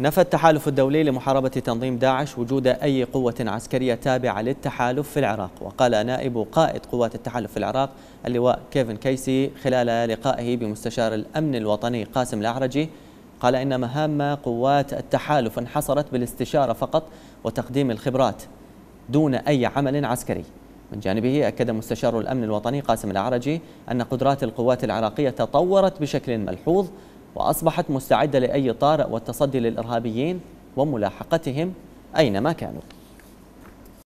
نفى التحالف الدولي لمحاربة تنظيم داعش وجود أي قوة عسكرية تابعة للتحالف في العراق وقال نائب قائد قوات التحالف في العراق اللواء كيفن كيسي خلال لقائه بمستشار الأمن الوطني قاسم الأعرجي قال إن مهام قوات التحالف انحصرت بالاستشارة فقط وتقديم الخبرات دون أي عمل عسكري من جانبه أكد مستشار الأمن الوطني قاسم الأعرجي أن قدرات القوات العراقية تطورت بشكل ملحوظ وأصبحت مستعدة لأي طارئ والتصدي للإرهابيين وملاحقتهم أينما كانوا